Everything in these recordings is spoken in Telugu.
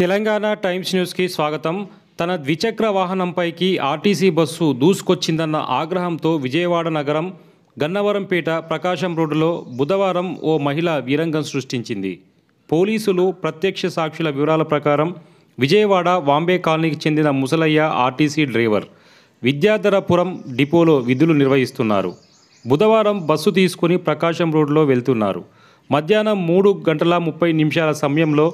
తెలంగాణ టైమ్స్ న్యూస్కి స్వాగతం తన ద్విచక్ర వాహనంపైకి ఆర్టీసీ బస్సు దూసుకొచ్చిందన్న ఆగ్రహంతో విజయవాడ నగరం గన్నవరంపేట ప్రకాశం రోడ్డులో బుధవారం ఓ మహిళ వీరంగం సృష్టించింది పోలీసులు ప్రత్యక్ష సాక్షుల వివరాల ప్రకారం విజయవాడ వాంబే కాలనీకి చెందిన ముసలయ్య ఆర్టీసీ డ్రైవర్ విద్యాధరపురం డిపోలో విధులు నిర్వహిస్తున్నారు బుధవారం బస్సు తీసుకుని ప్రకాశం రోడ్లో వెళ్తున్నారు మధ్యాహ్నం మూడు గంటల ముప్పై నిమిషాల సమయంలో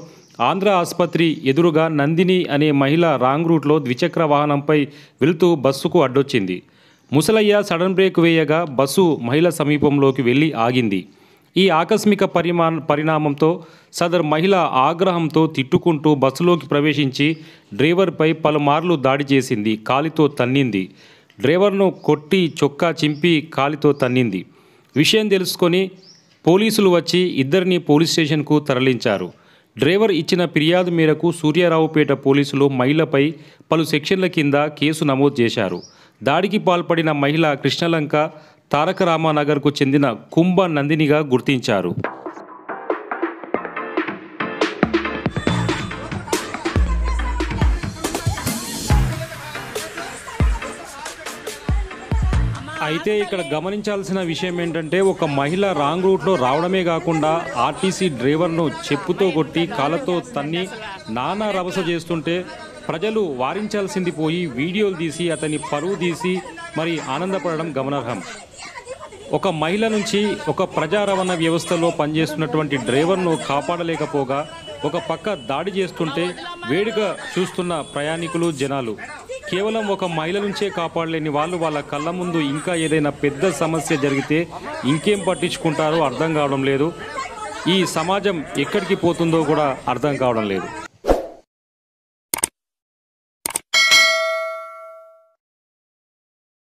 ఆంధ్ర ఆసుపత్రి ఎదురుగా నందిని అనే మహిళ రాంగ్ రూట్లో ద్విచక్ర వాహనంపై వెళుతూ బస్సుకు అడ్డొచ్చింది ముసలయ్య సడన్ బ్రేక్ వేయగా బస్సు మహిళ సమీపంలోకి వెళ్ళి ఆగింది ఈ ఆకస్మిక పరిమా పరిణామంతో సదర్ మహిళ ఆగ్రహంతో తిట్టుకుంటూ బస్సులోకి ప్రవేశించి డ్రైవర్పై పలుమార్లు దాడి చేసింది కాలితో తన్నింది డ్రైవర్ను కొట్టి చొక్కా చింపి కాలితో తన్నింది విషయం తెలుసుకొని పోలీసులు వచ్చి ఇద్దరిని పోలీస్ స్టేషన్కు తరలించారు డ్రైవర్ ఇచ్చిన ఫిర్యాదు మేరకు సూర్యారావుపేట పోలీసులు మహిళపై పలు సెక్షన్ల కింద కేసు నమోదు చేశారు దాడికి పాల్పడిన మహిళ కృష్ణలంక తారక రామానగర్కు చెందిన కుంభ నందినిగా గుర్తించారు అయితే ఇక్కడ గమనించాల్సిన విషయం ఏంటంటే ఒక మహిళ రాంగ్ రూట్లో రావడమే కాకుండా ఆర్టీసీ డ్రైవర్ను చెప్పుతో కొట్టి కాళ్ళతో తన్ని నానా రభస చేస్తుంటే ప్రజలు వారించాల్సింది పోయి వీడియోలు తీసి అతని పరువు తీసి మరి ఆనందపడడం గమనార్హం ఒక మహిళ నుంచి ఒక ప్రజా రవాణా వ్యవస్థలో పనిచేస్తున్నటువంటి డ్రైవర్ను కాపాడలేకపోగా ఒక పక్క దాడి చేస్తుంటే వేడిగా చూస్తున్న ప్రయాణికులు జనాలు కేవలం ఒక మహిళ నుంచే కాపాడలేని వాళ్ళు వాళ్ళ కళ్ళ ముందు ఇంకా ఏదైనా పెద్ద సమస్య జరిగితే ఇంకేం పట్టించుకుంటారో అర్థం కావడం లేదు ఈ సమాజం ఎక్కడికి పోతుందో కూడా అర్థం కావడం లేదు